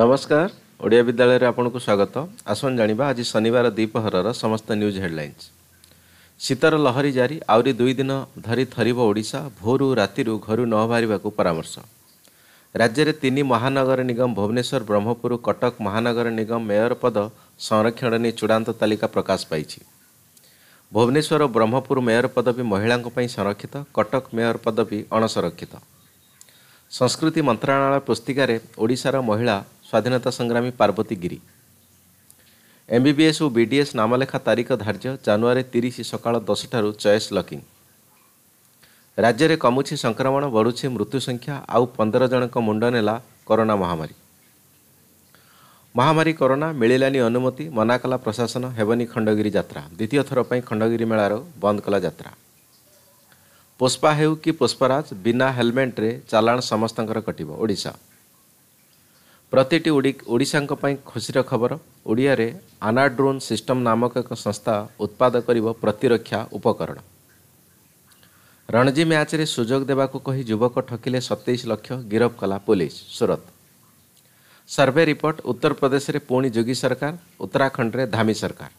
ନମସ୍କାର ଓଡ଼ିଆ ବିଦ୍ୟାଳୟରେ ଆପଣଙ୍କୁ ସ୍ୱାଗତ ଆସନ୍ତୁ ଜାଣିବା ଆଜି ଶନିବାର ଦ୍ୱିପହରର ସମସ୍ତ ନ୍ୟୁଜ୍ ହେଡ଼ଲାଇନ୍ସ ଶୀତର ଲହରୀ ଜାରି ଆହୁରି ଦୁଇ ଦିନ ଧରି ଥରିବ ଓଡ଼ିଶା ଭୋରୁ ରାତିରୁ ଘରୁ ନ ବାହାରିବାକୁ ପରାମର୍ଶ ରାଜ୍ୟରେ ତିନି ମହାନଗର ନିଗମ ଭୁବନେଶ୍ୱର ବ୍ରହ୍ମପୁର କଟକ ମହାନଗର ନିଗମ ମେୟର ପଦ ସଂରକ୍ଷଣ ନେଇ ଚୂଡ଼ାନ୍ତ ତାଲିକା ପ୍ରକାଶ ପାଇଛି ଭୁବନେଶ୍ୱର ବ୍ରହ୍ମପୁର ମେୟର ପଦବୀ ମହିଳାଙ୍କ ପାଇଁ ସଂରକ୍ଷିତ କଟକ ମେୟର ପଦବୀ ଅଣସଂରକ୍ଷିତ ସଂସ୍କୃତି ମନ୍ତ୍ରଣାଳୟ ପୁସ୍ତିକାରେ ଓଡ଼ିଶାର ମହିଳା ସ୍ୱାଧୀନତା ସଂଗ୍ରାମୀ ପାର୍ବତୀ ଗିରି ଏମ୍ବିବିଏସ୍ ଓ ବିଡିଏସ୍ ନାମଲେଖା ତାରିଖ ଧାର୍ଯ୍ୟ ଜାନୁଆରୀ ତିରିଶ ସକାଳ ଦଶଠାରୁ ଚଏସ୍ ଲକିନ୍ ରାଜ୍ୟରେ କମୁଛି ସଂକ୍ରମଣ ବଢ଼ୁଛି ମୃତ୍ୟୁ ସଂଖ୍ୟା ଆଉ ପନ୍ଦର ଜଣଙ୍କ ମୁଣ୍ଡ ନେଲା କରୋନା ମହାମାରୀ ମହାମାରୀ କରୋନା ମିଳିଲାନି ଅନୁମତି ମନା କଲା ପ୍ରଶାସନ ହେବନି ଖଣ୍ଡଗିରି ଯାତ୍ରା ଦ୍ୱିତୀୟ ଥର ପାଇଁ ଖଣ୍ଡଗିରି ମେଳାର ବନ୍ଦ କଲା ଯାତ୍ରା ପୁଷ୍ପା ହେଉ କି ପୁଷ୍ପରାଜ ବିନା ହେଲମେଟ୍ରେ ଚାଲାଣ ସମସ୍ତଙ୍କର କଟିବ ଓଡ଼ିଶା ପ୍ରତିଟି ଓଡ଼ିଶାଙ୍କ ପାଇଁ ଖୁସିର ଖବର ଓଡ଼ିଆରେ ଆନା ଡ୍ରୋନ୍ ସିଷ୍ଟମ୍ ନାମକ ଏକ ସଂସ୍ଥା ଉତ୍ପାଦ କରିବ ପ୍ରତିରକ୍ଷା ଉପକରଣ ରଣଜୀ ମ୍ୟାଚ୍ରେ ସୁଯୋଗ ଦେବାକୁ କହି ଯୁବକ ଠକିଲେ ସତେଇଶ ଲକ୍ଷ ଗିରଫ କଲା ପୋଲିସ୍ ସୁରତ ସର୍ଭେ ରିପୋର୍ଟ ଉତ୍ତରପ୍ରଦେଶରେ ପୁଣି ଯୋଗୀ ସରକାର ଉତ୍ତରାଖଣ୍ଡରେ ଧାମୀ ସରକାର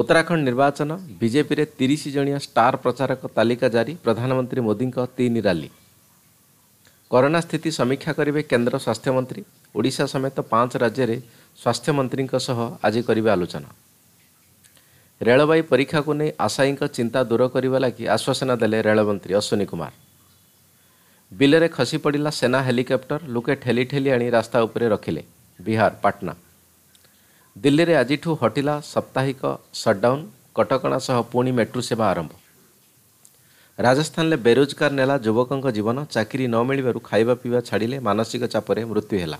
ଉତ୍ତରାଖଣ୍ଡ ନିର୍ବାଚନ ବିଜେପିରେ ତିରିଶ ଜଣିଆ ଷ୍ଟାର୍ ପ୍ରଚାରକ ତାଲିକା ଜାରି ପ୍ରଧାନମନ୍ତ୍ରୀ ମୋଦିଙ୍କ ତିନି ରାଲି କରୋନା ସ୍ଥିତି ସମୀକ୍ଷା କରିବେ କେନ୍ଦ୍ର ସ୍ୱାସ୍ଥ୍ୟମନ୍ତ୍ରୀ ଓଡ଼ିଶା ସମେତ ପାଞ୍ଚ ରାଜ୍ୟରେ ସ୍ୱାସ୍ଥ୍ୟମନ୍ତ୍ରୀଙ୍କ ସହ ଆଜି କରିବେ ଆଲୋଚନା ରେଳବାଇ ପରୀକ୍ଷାକୁ ନେଇ ଆଶାୟୀଙ୍କ ଚିନ୍ତା ଦୂର କରିବା ଲାଗି ଆଶ୍ୱାସନା ଦେଲେ ରେଳମନ୍ତ୍ରୀ ଅଶ୍ୱିନୀ କୁମାର ବିଲରେ ଖସିପଡ଼ିଲା ସେନା ହେଲିକପ୍ଟର ଲୋକେ ଠେଲି ଠେଲି ଆଣି ରାସ୍ତା ଉପରେ ରଖିଲେ ବିହାର ପାଟନା ଦିଲ୍ଲୀରେ ଆଜିଠୁ ହଟିଲା ସାପ୍ତାହିକ ସଟ୍ଡାଉନ୍ କଟକଣା ସହ ପୁଣି ମେଟ୍ରୋ ସେବା ଆରମ୍ଭ ରାଜସ୍ଥାନରେ ବେରୋଜଗାର ନେଲା ଯୁବକଙ୍କ ଜୀବନ ଚାକିରି ନ ମିଳିବାରୁ ଖାଇବା ପିଇବା ଛାଡ଼ିଲେ ମାନସିକ ଚାପରେ ମୃତ୍ୟୁ ହେଲା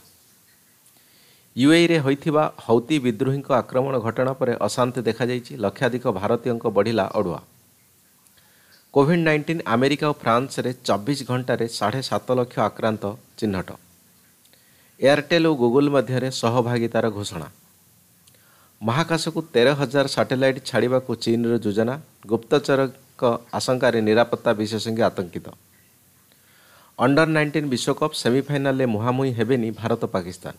ୟୁଏଇରେ ହୋଇଥିବା ହୌତି ବିଦ୍ରୋହୀଙ୍କ ଆକ୍ରମଣ ଘଟଣା ପରେ ଅଶାନ୍ତି ଦେଖାଯାଇଛି ଲକ୍ଷାଧିକ ଭାରତୀୟଙ୍କ ବଢ଼ିଲା ଅଡ଼ୁଆ କୋଭିଡ଼ ନାଇଣ୍ଟିନ୍ ଆମେରିକା ଓ ଫ୍ରାନ୍ସରେ ଚବିଶ ଘଣ୍ଟାରେ ସାଢ଼େ ସାତ ଲକ୍ଷ ଆକ୍ରାନ୍ତ ଚିହ୍ନଟ ଏୟାରଟେଲ୍ ଓ ଗୁଗୁଲ୍ ମଧ୍ୟରେ ସହଭାଗିତାର ଘୋଷଣା ମହାକାଶକୁ ତେର ହଜାର ସାଟେଲାଇଟ୍ ଛାଡ଼ିବାକୁ ଚୀନ୍ର ଯୋଜନା ଗୁପ୍ତଚର ଭାରତୀୟଙ୍କ ଆଶଙ୍କାରେ ନିରାପତ୍ତା ବିଶେଷଜ୍ଞ ଆତଙ୍କିତ ଅଣ୍ଡର ନାଇଣ୍ଟିନ୍ ବିଶ୍ୱକପ୍ ସେମିଫାଇନାଲ୍ରେ ମୁହାଁମୁହିଁ ହେବେନି ଭାରତ ପାକିସ୍ତାନ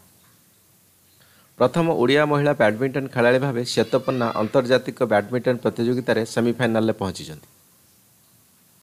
ପ୍ରଥମ ଓଡ଼ିଆ ମହିଳା ବ୍ୟାଡ଼ମିଣ୍ଟନ ଖେଳାଳି ଭାବେ ଶ୍ୱେତପନ୍ନା ଆନ୍ତର୍ଜାତିକ ବ୍ୟାଡ଼ମିଣ୍ଟନ ପ୍ରତିଯୋଗିତାରେ ସେମିଫାଇନାଲ୍ରେ ପହଞ୍ଚିଛନ୍ତି